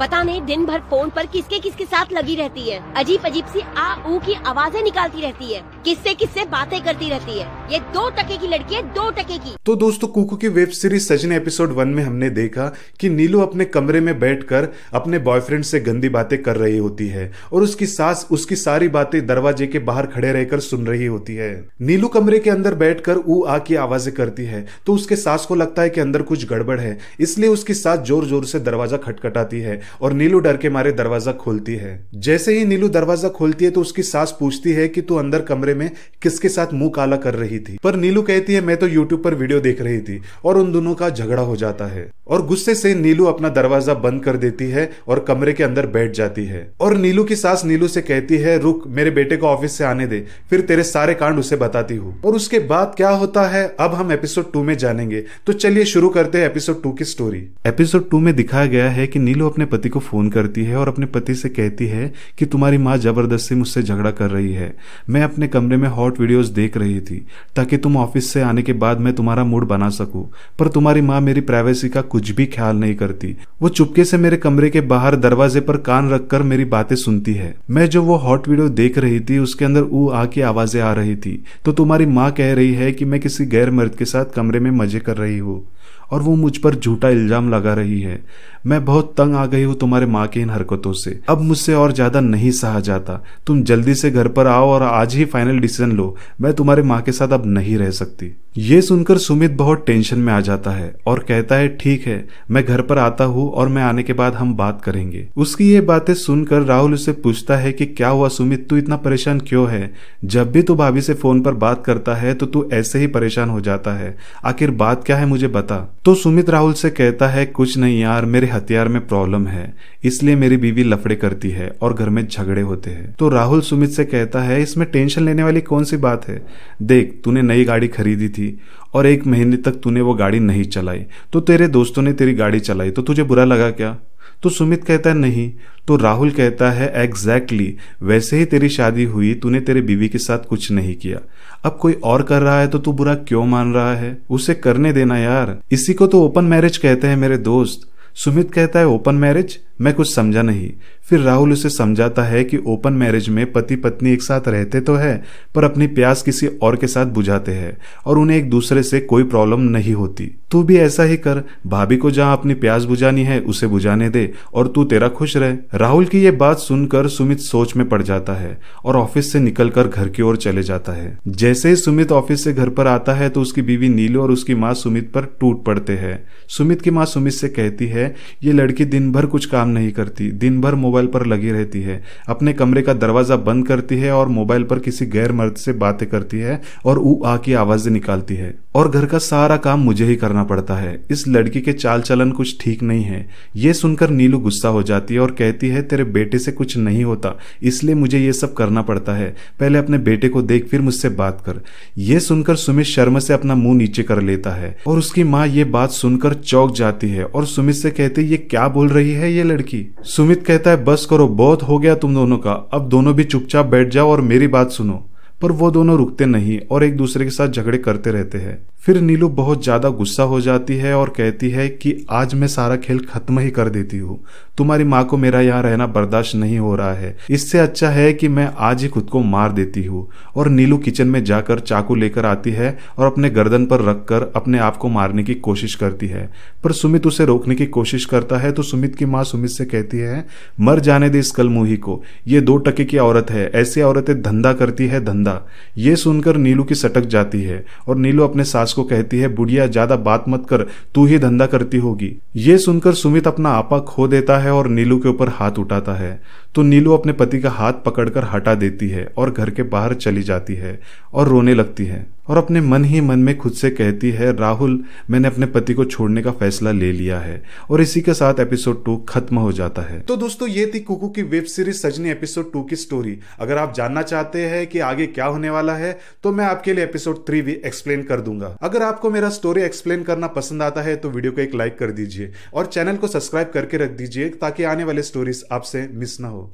पता नहीं दिन भर फोन पर किसके किसके साथ लगी रहती है अजीब अजीब सी आ ऊ की आवाजें निकालती रहती है किससे किससे बातें करती रहती है ये दो टके की लड़की है दो टके की तो दोस्तों कुकू की web series Sajni episode one में हमने देखा कि नीलू अपने कमरे में बैठकर अपने बॉयफ्रेंड से गंदी बातें कर रही होती है और उसकी सास उसकी सारी बातें दरवाजे के बाहर खड़े रहकर सुन रही होती है नीलू कमरे के अंदर बैठ कर ऊ आ की आवाजें करती है तो उसके सास को लगता है कि अंदर कुछ गड़बड़ है इसलिए उसकी सास जोर जोर से दरवाजा खटखटाती है और नीलू डर के मारे दरवाजा खोलती है जैसे ही नीलू दरवाजा खोलती है तो उसकी सास पूछती है कि तू अंदर कमरे में किसके साथ मुंह काला कर रही थी पर नीलू कहती है मैं तो यूट्यूब पर वीडियो देख रही थी और उन दोनों का झगड़ा हो जाता है और गुस्से से नीलू अपना दरवाजा बंद कर देती है और कमरे के अंदर बैठ जाती है और नीलू की सास नीलू से कहती है रुक मेरे बेटे को ऑफिस से आने दे फिर तेरे सारे कांड उसे बताती हूँ और उसके बाद क्या होता है अब हम एपिसोड टू में जानेंगे तो चलिए शुरू करते हैं एपिसोड टू की स्टोरी एपिसोड टू में दिखाया गया है कि नीलू अपने पति को फ़ोन करती है और अपने पति से कहती है कि तुम्हारी माँ ज़बरदस्ती मुझसे झगड़ा कर रही है मैं अपने कमरे में हॉट वीडियोस देख रही थी ताकि तुम ऑफिस से आने के बाद मैं तुम्हारा मूड बना सकूं पर तुम्हारी माँ मेरी प्राइवेसी का कुछ भी ख्याल नहीं करती वो चुपके से मेरे कमरे के बाहर दरवाजे पर कान रखकर मेरी बातें सुनती है मैं जो वो हॉट वीडियो देख रही थी उसके अंदर ऊ आ की आवाज़ें आ रही थी तो तुम्हारी माँ कह रही है कि मैं किसी गैर मर्द के साथ कमरे में मजे कर रही हूँ और वो मुझ पर झूठा इल्ज़ाम लगा रही है मैं बहुत तंग आ गई हूँ तुम्हारे माँ की इन हरकतों से अब मुझसे और ज़्यादा नहीं सहा जाता तुम जल्दी से घर पर आओ और आज ही फाइनल डिसीजन लो मैं तुम्हारे माँ के साथ अब नहीं रह सकती ये सुनकर सुमित बहुत टेंशन में आ जाता है और कहता है ठीक है मैं घर पर आता हूँ और मैं आने के बाद हम बात करेंगे उसकी ये बातें सुनकर राहुल उसे पूछता है कि क्या हुआ सुमित तू इतना परेशान क्यों है जब भी तू भाभी से फोन पर बात करता है तो तू ऐसे ही परेशान हो जाता है आखिर बात क्या है मुझे बता तो सुमित राहुल से कहता है कुछ नहीं यार मेरे हथियार में प्रॉब्लम है इसलिए मेरी बीवी लफड़े करती है और घर में झगड़े होते हैं तो राहुल सुमित से कहता है इसमें टेंशन लेने वाली कौन सी बात है देख तूने नई गाड़ी खरीदी थी दी और एक महीने तक तूने वो गाड़ी नहीं चलाई तो तेरे दोस्तों ने तेरी गाड़ी चलाई तो तुझे बुरा लगा क्या तो सुमित कहता है नहीं तो राहुल कहता है एग्जैक्टली exactly, वैसे ही तेरी शादी हुई तूने तेरे बीवी के साथ कुछ नहीं किया अब कोई और कर रहा है तो तू बुरा क्यों मान रहा है उसे करने देना यार इसी को तो ओपन मैरिज कहते हैं मेरे दोस्त सुमित कहता है ओपन मैरिज मैं कुछ समझा नहीं फिर राहुल उसे समझाता है कि ओपन मैरिज में पति पत्नी एक साथ रहते तो है पर अपनी प्यास किसी और के साथ बुझाते हैं और उन्हें एक दूसरे से कोई प्रॉब्लम नहीं होती तू भी ऐसा ही कर भाभी को जहाँ अपनी प्यास बुझानी है उसे बुझाने दे और तू तेरा खुश रहे राहुल की ये बात सुनकर सुमित सोच में पड़ जाता है और ऑफिस से निकल घर की ओर चले जाता है जैसे ही सुमित ऑफिस से घर पर आता है तो उसकी बीवी नीलू और उसकी माँ सुमित पर टूट पड़ते हैं सुमित की माँ सुमित से कहती है ये लड़की दिन भर कुछ काम काम नहीं करती दिन भर मोबाइल पर लगी रहती है अपने कमरे का दरवाज़ा बंद करती है और मोबाइल पर किसी गैर मर्द से बातें करती है और ऊ आ की आवाज़ें निकालती है और घर का सारा काम मुझे ही करना पड़ता है इस लड़की के चाल चलन कुछ ठीक नहीं है ये सुनकर नीलू गुस्सा हो जाती है और कहती है तेरे बेटे से कुछ नहीं होता इसलिए मुझे ये सब करना पड़ता है पहले अपने बेटे को देख फिर मुझसे बात कर ये सुनकर सुमित शर्मा से अपना मुंह नीचे कर लेता है और उसकी माँ ये बात सुनकर चौक जाती है और सुमित से कहती ये क्या बोल रही है ये लड़की लड़की सुमित कहता है बस करो बहुत हो गया तुम दोनों का अब दोनों भी चुपचाप बैठ जाओ और मेरी बात सुनो पर वो दोनों रुकते नहीं और एक दूसरे के साथ झगड़े करते रहते हैं फिर नीलू बहुत ज़्यादा गुस्सा हो जाती है और कहती है कि आज मैं सारा खेल ख़त्म ही कर देती हूँ तुम्हारी माँ को मेरा यहाँ रहना बर्दाश्त नहीं हो रहा है इससे अच्छा है कि मैं आज ही खुद को मार देती हूँ और नीलू किचन में जाकर चाकू लेकर आती है और अपने गर्दन पर रख कर अपने आप को मारने की कोशिश करती है पर सुमित उसे रोकने की कोशिश करता है तो सुमित की माँ सुमित से कहती है मर जाने दे इस कलमुही को ये दो टके की औरत है ऐसी औरतें धंधा करती है धंधा ये सुनकर नीलू की सटक जाती है और नीलू अपने सास सास को कहती है बुढ़िया ज्यादा बात मत कर तू ही धंधा करती होगी ये सुनकर सुमित अपना आपा खो देता है और नीलू के ऊपर हाथ उठाता है तो नीलू अपने पति का हाथ पकड़कर हटा देती है और घर के बाहर चली जाती है और रोने लगती है और अपने मन ही मन में खुद से कहती है राहुल मैंने अपने पति को छोड़ने का फैसला ले लिया है और इसी के साथ एपिसोड टू खत्म हो जाता है तो दोस्तों ये थी कुकू की web series Sajni episode two की स्टोरी अगर आप जानना चाहते हैं कि आगे क्या होने वाला है तो मैं आपके लिए एपिसोड थ्री भी एक्सप्लेन कर दूंगा अगर आपको मेरा स्टोरी एक्सप्लेन करना पसंद आता है तो वीडियो को एक लाइक कर दीजिए और चैनल को सब्सक्राइब करके रख दीजिए ताकि आने वाले स्टोरीज आपसे मिस ना हो